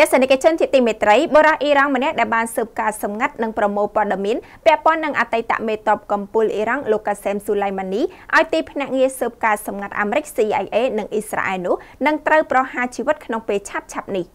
ទស្សនិកជនជាទីមេត្រីបរិះអ៊ីរ៉ង់ម្នាក់ដែលបានស៊ើបការសម្ងាត់និងប្រមូលព័ត៌មានពាក់ព័ន្ធនឹងអតីតមេតបកំពូលអ៊ីរ៉ង់លោកកាសែមស៊ូឡៃម៉ានីឲ្យទីភ្នាក់ងារស៊ើបការសម្ងាត់អាមេរិក CIA និងអ៊ីស្រាអែលនោះនឹងត្រូវប្រហារជីវិតក្នុងពេលឆាប់ៗនេះ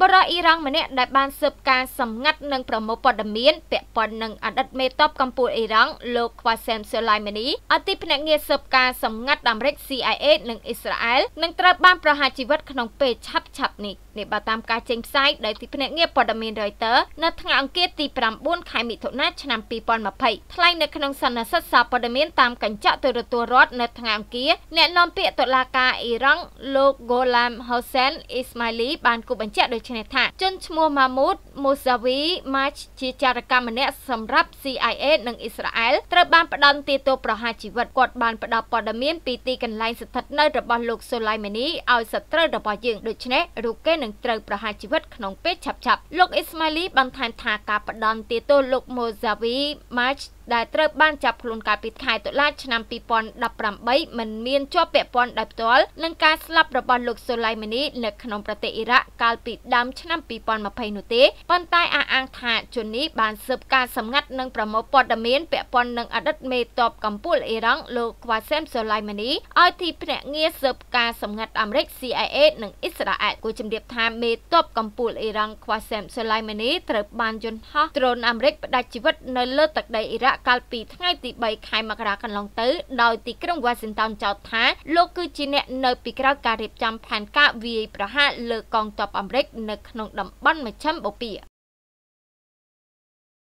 បរិអ៊ីរ៉ង់ម្នាក់ដែលបានស៊ើបការសម្ងាត់និងប្រមូលព័ត៌មានពាក់ព័ន្ធនឹងអតីតមេតបកម្ពុជាអ៊ីរ៉ង់លោកខ្វាសែមសូឡៃម៉ានីអតីតភ្នាក់ងារស៊ើបការសម្ងាត់អាមេរិក CIA និងអ៊ីស្រាអែលនឹងត្រូវបានប្រហារជីវិតក្នុងពេលឆាប់ៗនេះ។នេះបើតាមការចេញផ្សាយដោយទីភ្នាក់ងារព័ត៌មាន Reuters នៅថ្ងៃអង្គារទី9ខែមិថុនាឆ្នាំ2020ថ្លែងនៅក្នុងសន្និសីទសារព័ត៌មានតាមកញ្ចក់ទូរទស្សន៍រដ្ឋនៅថ្ងៃអង្គារអ្នកនាំពាក្យតុលាការអ៊ីរ៉ង់លោក Gholam Hossein Ismaili បានគូបញ្ជាក់ដូចនេះថា ជនឈ្មោះ Mahmoud Mousavi March ជាចារកម្មម្នាក់សម្រាប់ CIA និងអ៊ីស្រាអែលត្រូវបានផ្ដន្ទាទោសប្រហារជីវិតគាត់បានផ្ដល់ព័ត៌មានពីទីកន្លែងស្ថិតនៅរបស់លោក Soleimani ឲ្យសត្រូវរបស់យើងដូច្នេះរូបគេនឹងត្រូវប្រហារជីវិតក្នុងពេលឆាប់ៗលោកអ៊ីស្ម៉ាលីបន្ថែមថាការផ្ដន់ទាទោសលោកម៉ូសាវីម៉ាច់ដែលត្រូវបានចាប់ខ្លួនកាលពីខែតុលាឆ្នាំ2018មិនមានជាប់ពាក់ព័ន្ធដោយផ្ទាល់នឹងការស្លាប់របស់លោកសូឡៃម៉ានីនៅក្នុងប្រទេសអ៊ីរ៉ាក់កាលពីដើមឆ្នាំ2020នោះទេប៉ុន្តែអះអាងថាជននេះបានស៊ើបការសម្ងាត់និងប្រមូលព័ត៌មានពាក់ព័ន្ធនឹងអតីតមេតបកម្ពុជាអ៊ីរ៉ង់លោកខ្វាសេមសូឡៃម៉ានីឲ្យទីភ្នាក់ងារស៊ើបការសម្ងាត់អាមេរិក CIA និងអ៊ីស្រាអែលគូជំរាបថាមេតបកម្ពុជាអ៊ីរ៉ង់ខ្វាសេមសូឡៃម៉ានីត្រូវបានយន្តហោះដ្រូនអាមេរិកផ្ដាច់ជីវិតនៅលើទឹកដីអ៊ីរ៉ាក់កាលពីថ្ងៃទី3ខែមករាកន្លងទៅដោយទីក្រុង Washington ចោទថាលោកគឺជាអ្នកនៅពីក្រោយការរៀបចំផែនការវាយប្រហារលើកងទ័ពអាមេរិកនៅក្នុងតំបន់មជ្ឈិមបូព៌ា